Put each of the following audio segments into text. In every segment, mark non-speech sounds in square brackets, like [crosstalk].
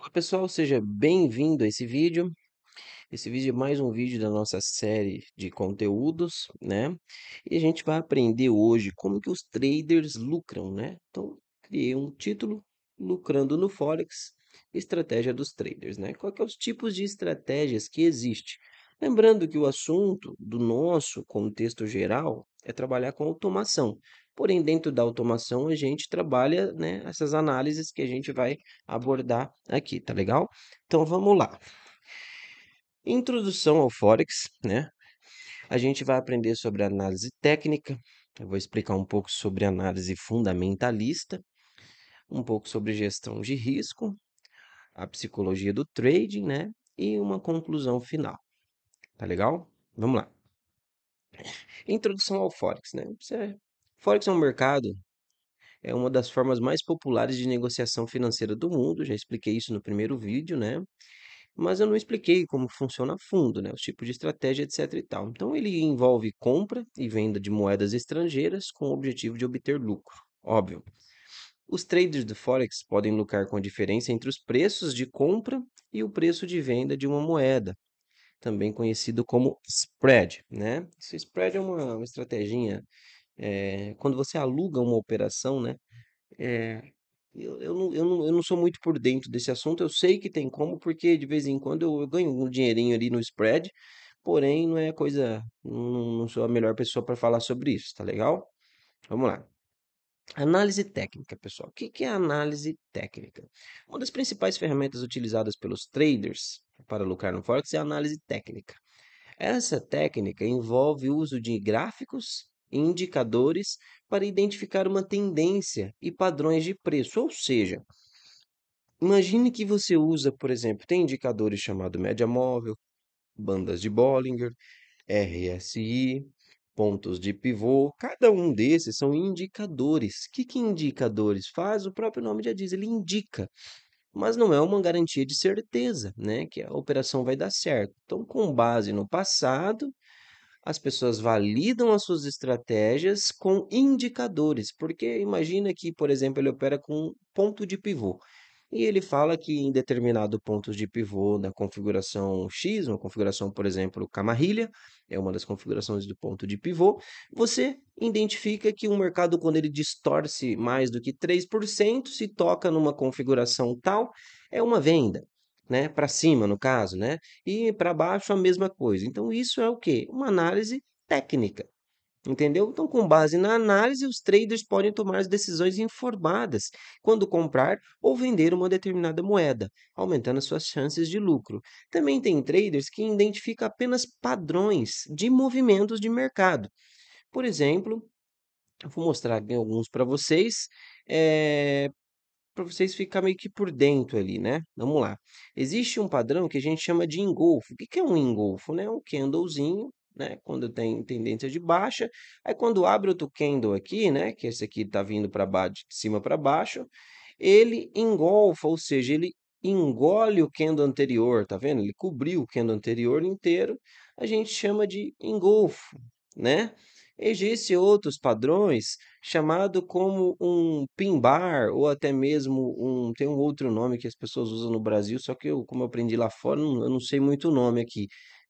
Olá pessoal, seja bem-vindo a esse vídeo. Esse vídeo é mais um vídeo da nossa série de conteúdos, né? E a gente vai aprender hoje como que os traders lucram, né? Então, criei um título, Lucrando no Forex, Estratégia dos Traders, né? Quais são é os tipos de estratégias que existem? Lembrando que o assunto do nosso contexto geral é trabalhar com automação. Porém, dentro da automação, a gente trabalha né, essas análises que a gente vai abordar aqui, tá legal? Então, vamos lá. Introdução ao Forex, né? A gente vai aprender sobre análise técnica, eu vou explicar um pouco sobre análise fundamentalista, um pouco sobre gestão de risco, a psicologia do trading, né? E uma conclusão final. Tá legal? Vamos lá. Introdução ao Forex, né? É, Forex é um mercado, é uma das formas mais populares de negociação financeira do mundo, já expliquei isso no primeiro vídeo, né? Mas eu não expliquei como funciona a fundo, né? Os tipos de estratégia, etc e tal. Então ele envolve compra e venda de moedas estrangeiras com o objetivo de obter lucro, óbvio. Os traders do Forex podem lucrar com a diferença entre os preços de compra e o preço de venda de uma moeda, também conhecido como spread. Né? Esse spread é uma, uma estratégia é, quando você aluga uma operação, né? É, eu, eu, não, eu, não, eu não sou muito por dentro desse assunto, eu sei que tem como, porque de vez em quando eu, eu ganho um dinheirinho ali no spread, porém não é coisa. Não, não sou a melhor pessoa para falar sobre isso, tá legal? Vamos lá. Análise técnica, pessoal. O que é análise técnica? Uma das principais ferramentas utilizadas pelos traders para lucrar no Forex é a análise técnica. Essa técnica envolve o uso de gráficos e indicadores para identificar uma tendência e padrões de preço, ou seja, imagine que você usa, por exemplo, tem indicadores chamado média móvel, bandas de Bollinger, RSI, pontos de pivô, cada um desses são indicadores. O que, que indicadores faz? O próprio nome já diz, ele indica mas não é uma garantia de certeza, né, que a operação vai dar certo. Então, com base no passado, as pessoas validam as suas estratégias com indicadores, porque imagina que, por exemplo, ele opera com ponto de pivô. E ele fala que em determinado ponto de pivô da configuração X, uma configuração, por exemplo, camarrilha, é uma das configurações do ponto de pivô, você identifica que o mercado, quando ele distorce mais do que 3%, se toca numa configuração tal, é uma venda. Né, para cima, no caso, né? E para baixo a mesma coisa. Então, isso é o que? Uma análise técnica. Entendeu? Então, com base na análise, os traders podem tomar as decisões informadas quando comprar ou vender uma determinada moeda, aumentando as suas chances de lucro. Também tem traders que identificam apenas padrões de movimentos de mercado. Por exemplo, eu vou mostrar aqui alguns para vocês, é, eh, para vocês ficarem meio que por dentro ali, né? Vamos lá. Existe um padrão que a gente chama de engolfo. O que é um engolfo? Né? Um candlezinho né? Quando tem tendência de baixa. Aí quando abre outro candle aqui, né? Que esse aqui está vindo para baixo, de cima para baixo, ele engolfa, ou seja, ele engole o candle anterior, tá vendo? Ele cobriu o candle anterior inteiro. A gente chama de engolfo, né? Existem outros padrões chamado como um pin bar ou até mesmo um tem um outro nome que as pessoas usam no Brasil, só que eu como eu aprendi lá fora, não, eu não sei muito o nome aqui,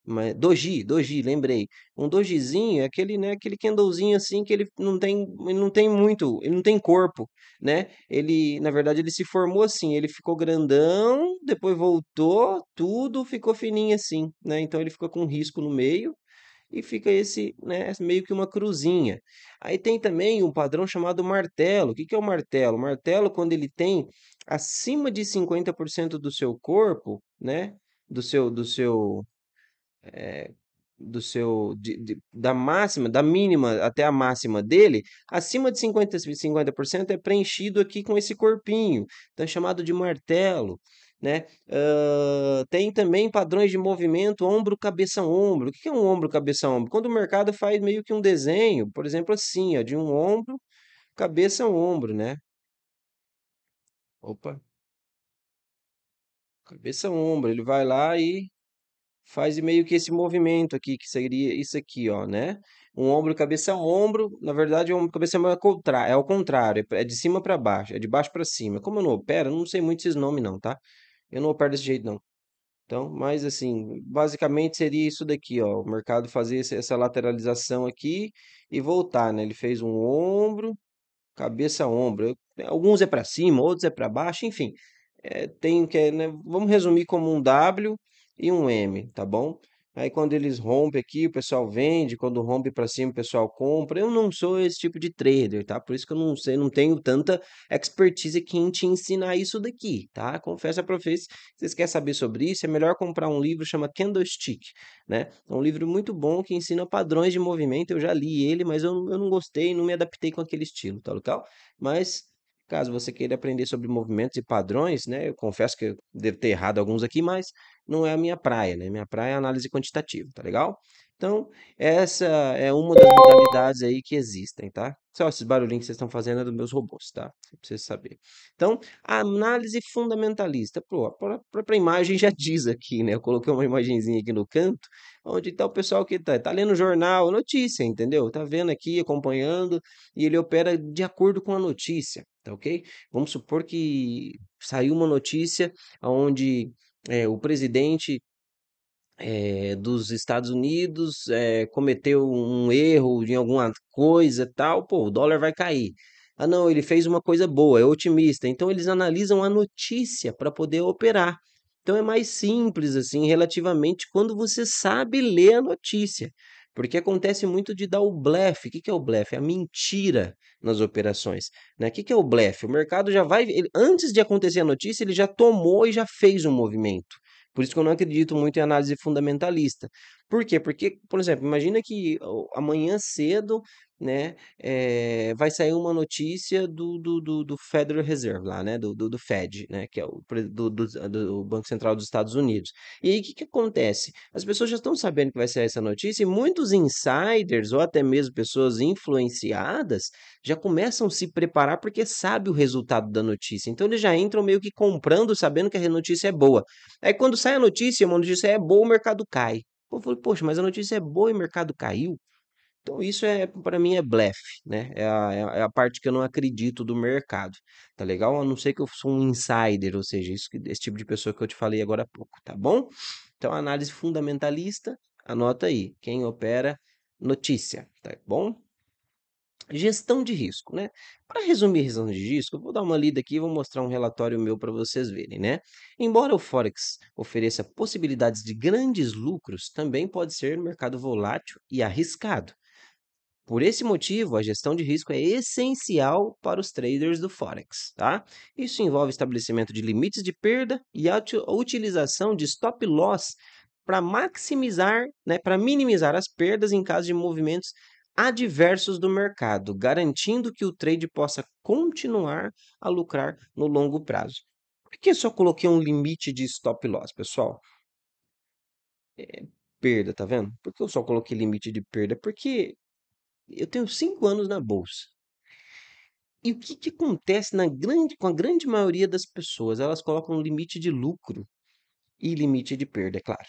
mas, doji, doji, lembrei. Um dojizinho é aquele, né, aquele candlezinho assim que ele não tem, ele não tem muito, ele não tem corpo, né? Ele, na verdade, ele se formou assim, ele ficou grandão, depois voltou, tudo ficou fininho assim, né? Então ele fica com um risco no meio e fica esse, né, meio que uma cruzinha. Aí tem também um padrão chamado martelo. O que que é o martelo? O martelo quando ele tem acima de 50% do seu corpo, né? Do seu, do seu é, do seu de, de, da máxima, da mínima até a máxima dele, acima de 50, 50% é preenchido aqui com esse corpinho, então é chamado de martelo. Né? Uh, tem também padrões de movimento ombro, cabeça, ombro. O que é um ombro, cabeça, ombro? Quando o mercado faz meio que um desenho, por exemplo, assim, ó, de um ombro, cabeça, ombro, né? Opa! Cabeça, ombro. Ele vai lá e faz meio que esse movimento aqui, que seria isso aqui, ó, né? Um ombro, cabeça, ombro. Na verdade, o é ombro, cabeça é, contra... é ao contrário, é de cima para baixo, é de baixo para cima. Como eu não opero, eu não sei muito esses nomes, não, tá? Eu não opero desse jeito, não. Então, mas assim, basicamente seria isso daqui, ó. O mercado fazer essa lateralização aqui e voltar, né? Ele fez um ombro, cabeça, ombro. Alguns é para cima, outros é para baixo, enfim. É, tem que, né? Vamos resumir como um W e um M, tá bom? Aí quando eles rompem aqui, o pessoal vende, quando rompe para cima, o pessoal compra. Eu não sou esse tipo de trader, tá? Por isso que eu não sei, não tenho tanta expertise aqui em te ensinar isso daqui, tá? Confesso para vocês, se vocês querem saber sobre isso, é melhor comprar um livro chama Candlestick, né? É um livro muito bom que ensina padrões de movimento. Eu já li ele, mas eu, eu não gostei, não me adaptei com aquele estilo, tá local? Mas Caso você queira aprender sobre movimentos e padrões, né? Eu confesso que eu devo ter errado alguns aqui, mas não é a minha praia, né? Minha praia é análise quantitativa, tá legal? Então, essa é uma das modalidades aí que existem, tá? Só esses barulhinhos que vocês estão fazendo é dos meus robôs, tá? Você precisa saber. Então, análise fundamentalista. Pô, a própria imagem já [laughs] diz aqui, né? Eu coloquei uma imagenzinha aqui no canto, onde tá o pessoal que tá, tá lendo jornal, notícia, entendeu? Tá vendo aqui, acompanhando, e ele opera de acordo com a notícia tá ok? Vamos supor que saiu uma notícia onde é, o presidente é, dos Estados Unidos é, cometeu um erro em alguma coisa tal, pô, o dólar vai cair. Ah, não, ele fez uma coisa boa, é otimista. Então eles analisam a notícia para poder operar. Então é mais simples assim, relativamente quando você sabe ler a notícia. Porque acontece muito de dar o blefe. O que, é o blefe? É a mentira nas operações. Né? O que, que é o blefe? O mercado já vai. Ele, antes de acontecer a notícia, ele já tomou e já fez um movimento. Por isso que eu não acredito muito em análise fundamentalista. Por quê? Porque, por exemplo, imagina que amanhã cedo né, é, vai sair uma notícia do, do, do, do, Federal Reserve lá, né, do, do, do Fed, né, que é o do, do, do, Banco Central dos Estados Unidos. E aí o que, que acontece? As pessoas já estão sabendo que vai sair essa notícia e muitos insiders ou até mesmo pessoas influenciadas já começam a se preparar porque sabe o resultado da notícia. Então eles já entram meio que comprando, sabendo que a notícia é boa. Aí quando sai a notícia, uma notícia é boa, o mercado cai. Eu falei, poxa, mas a notícia é boa e o mercado caiu. Então, isso é para mim é blefe, né? É, é a, é a parte que eu não acredito do mercado, tá legal? A não ser que eu sou um insider, ou seja, isso, esse tipo de pessoa que eu te falei agora há pouco, tá bom? Então, análise fundamentalista, anota aí. Quem opera notícia, tá bom? Gestão de risco, né? Para resumir gestão de risco, eu vou dar uma lida aqui e vou mostrar um relatório meu para vocês verem, né? Embora o Forex ofereça possibilidades de grandes lucros, também pode ser um mercado volátil e arriscado. Por esse motivo, a gestão de risco é essencial para os traders do Forex, tá? Isso envolve estabelecimento de limites de perda e a utilização de stop loss para maximizar, né, para minimizar as perdas em caso de movimentos adversos do mercado, garantindo que o trade possa continuar a lucrar no longo prazo. Por que só coloquei um limite de stop loss, pessoal? É, perda, tá vendo? Por que eu só coloquei limite de perda? Porque eu tenho cinco anos na bolsa. E o que, que acontece na grande, com a grande maioria das pessoas? Elas colocam limite de lucro e limite de perda, é claro.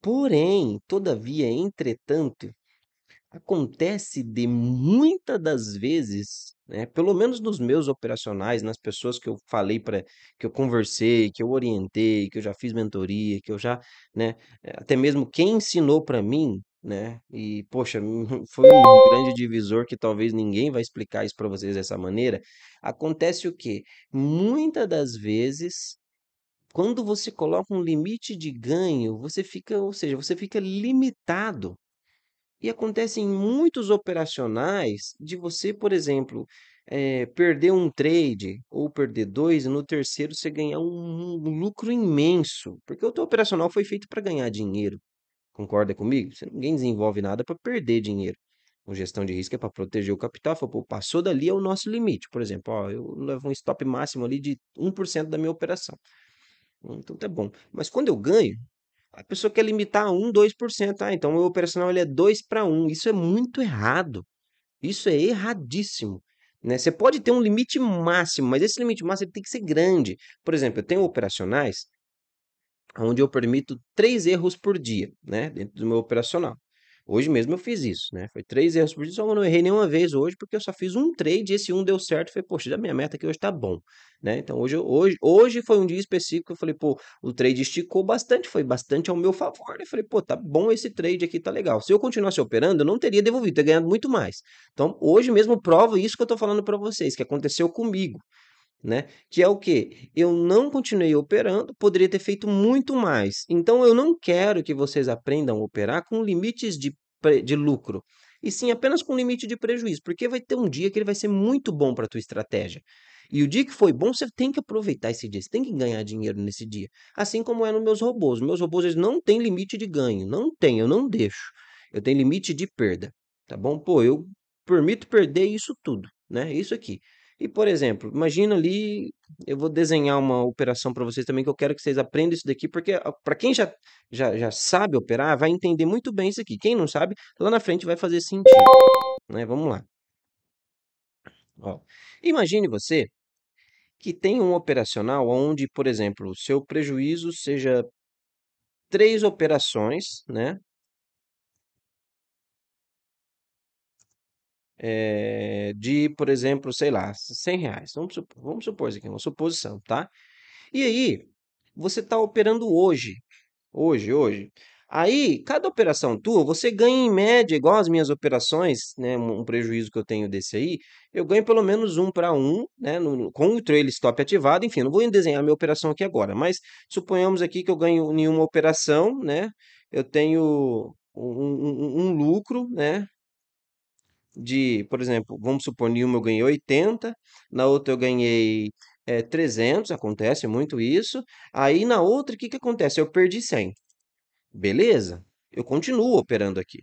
Porém, todavia, entretanto, acontece de muitas das vezes, né, pelo menos nos meus operacionais, nas pessoas que eu falei para, que eu conversei, que eu orientei, que eu já fiz mentoria, que eu já, né, eh, até mesmo quem ensinou para mim, né, e poxa, [laughs] foi um grande divisor que talvez ninguém vai explicar isso para vocês dessa maneira. Acontece o que? Muitas das vezes quando você coloca um limite de ganho, você fica, ou seja, você fica limitado e acontece em muitos operacionais de você, por exemplo, é, perder um trade ou perder dois, e no terceiro você ganhar um, um lucro imenso, porque o teu operacional foi feito para ganhar dinheiro. Concorda comigo? Você, ninguém desenvolve nada para perder dinheiro. a gestão de risco é para proteger o capital. Pô, passou dali é o nosso limite. Por exemplo, ó, eu levo um stop máximo ali de 1% da minha operação. Então tá bom. Mas quando eu ganho, a pessoa quer limitar a 1, 2%. Ah, então o meu operacional ele é 2 para 1. Isso é muito errado. Isso é erradíssimo. Né? Você pode ter um limite máximo, mas esse limite máximo tem que ser grande. Por exemplo, eu tenho operacionais onde eu permito três erros por dia né? dentro do meu operacional. Hoje mesmo eu fiz isso, né? Foi três erros por dia, só que eu não errei nenhuma vez hoje, porque eu só fiz um trade, esse um deu certo, foi, poxa, da minha meta que hoje tá bom, né? Então hoje, hoje, hoje foi um dia específico que eu falei, pô, o trade esticou bastante, foi bastante ao meu favor, né? Eu falei, pô, tá bom esse trade aqui, tá legal. Se eu continuasse operando, eu não teria devolvido, teria ganhado muito mais. Então hoje mesmo prova isso que eu tô falando para vocês, que aconteceu comigo né? Que é o que eu não continuei operando, poderia ter feito muito mais. Então eu não quero que vocês aprendam a operar com limites de, de lucro. E sim apenas com limite de prejuízo, porque vai ter um dia que ele vai ser muito bom para a tua estratégia. E o dia que foi bom, você tem que aproveitar esse dia, você tem que ganhar dinheiro nesse dia. Assim como é nos meus robôs. Meus robôs eles não têm limite de ganho, não tem, eu não deixo. Eu tenho limite de perda, tá bom? Pô, eu permito perder isso tudo, né? Isso aqui. E, por exemplo, imagina ali, eu vou desenhar uma operação para vocês também, que eu quero que vocês aprendam isso daqui, porque ah, para quem já, já, já sabe operar, vai entender muito bem isso aqui. Quem não sabe, lá na frente vai fazer sentido. Né? Vamos lá. Ó, imagine você que tem um operacional onde, por exemplo, o seu prejuízo seja três operações, né? é, de, por exemplo, sei lá, 100 reais. Vamos supor, vamos supor isso aqui, uma suposição, tá? E aí, você está operando hoje, hoje, hoje. Aí, cada operação tua, você ganha em média, igual as minhas operações, né, um prejuízo que eu tenho desse aí, eu ganho pelo menos um para um, né, no, com o trailer stop ativado, enfim, não vou desenhar minha operação aqui agora, mas suponhamos aqui que eu ganho nenhuma operação, né, eu tenho um, um, um lucro, né, de, por exemplo, vamos supor, em uma eu ganhei 80, na outra eu ganhei é, eh, 300, acontece muito isso. Aí na outra, o que, que acontece? Eu perdi 100. Beleza, eu continuo operando aqui.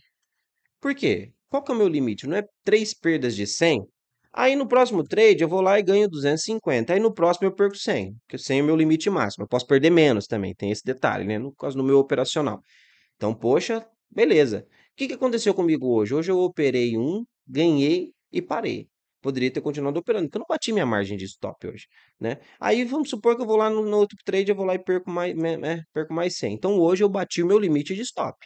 Por quê? Qual que é o meu limite? Não é três perdas de 100? Aí no próximo trade eu vou lá e ganho 250. Aí no próximo eu perco 100, porque 100 é o meu limite máximo. Eu posso perder menos também, tem esse detalhe, né? No caso no meu operacional. Então, poxa, beleza. O que, que aconteceu comigo hoje? Hoje eu operei um, ganhei e parei. Poderia ter continuado operando, porque eu não bati minha margem de stop hoje, né? Aí vamos supor que eu vou lá no, no outro trade, eu vou lá e perco mais, né, perco mais 100. Então hoje eu bati o meu limite de stop.